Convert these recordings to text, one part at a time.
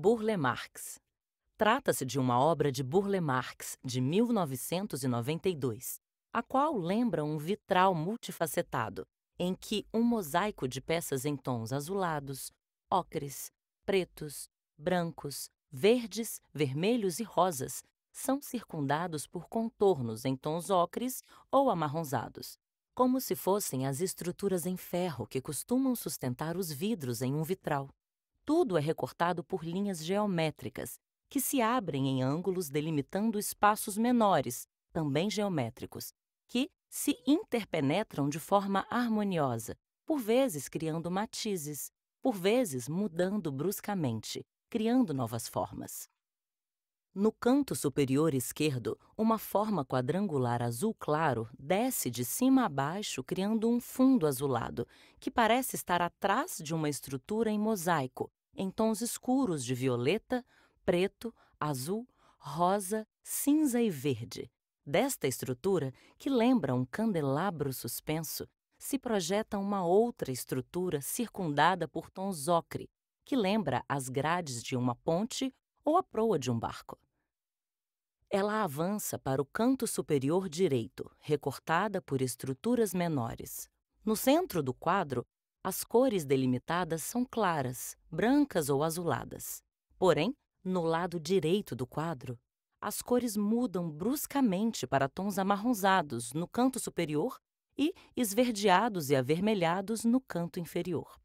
Burle Marx. Trata-se de uma obra de Burle Marx, de 1992, a qual lembra um vitral multifacetado, em que um mosaico de peças em tons azulados, ocres, pretos, brancos, verdes, vermelhos e rosas são circundados por contornos em tons ocres ou amarronzados, como se fossem as estruturas em ferro que costumam sustentar os vidros em um vitral. Tudo é recortado por linhas geométricas, que se abrem em ângulos delimitando espaços menores, também geométricos, que se interpenetram de forma harmoniosa, por vezes criando matizes, por vezes mudando bruscamente, criando novas formas. No canto superior esquerdo, uma forma quadrangular azul claro desce de cima a baixo, criando um fundo azulado, que parece estar atrás de uma estrutura em mosaico, em tons escuros de violeta, preto, azul, rosa, cinza e verde. Desta estrutura, que lembra um candelabro suspenso, se projeta uma outra estrutura circundada por tons ocre, que lembra as grades de uma ponte ou a proa de um barco. Ela avança para o canto superior direito, recortada por estruturas menores. No centro do quadro as cores delimitadas são claras, brancas ou azuladas. Porém, no lado direito do quadro, as cores mudam bruscamente para tons amarronzados no canto superior e esverdeados e avermelhados no canto inferior.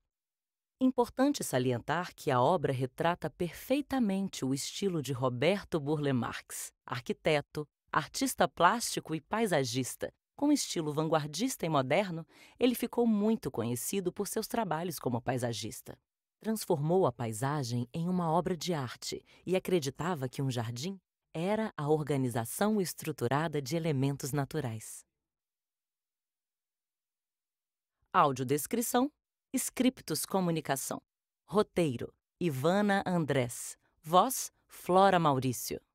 Importante salientar que a obra retrata perfeitamente o estilo de Roberto Burle Marx, arquiteto, artista plástico e paisagista, com estilo vanguardista e moderno, ele ficou muito conhecido por seus trabalhos como paisagista. Transformou a paisagem em uma obra de arte e acreditava que um jardim era a organização estruturada de elementos naturais. Audiodescrição, Scriptus Comunicação, Roteiro, Ivana Andrés, Voz, Flora Maurício.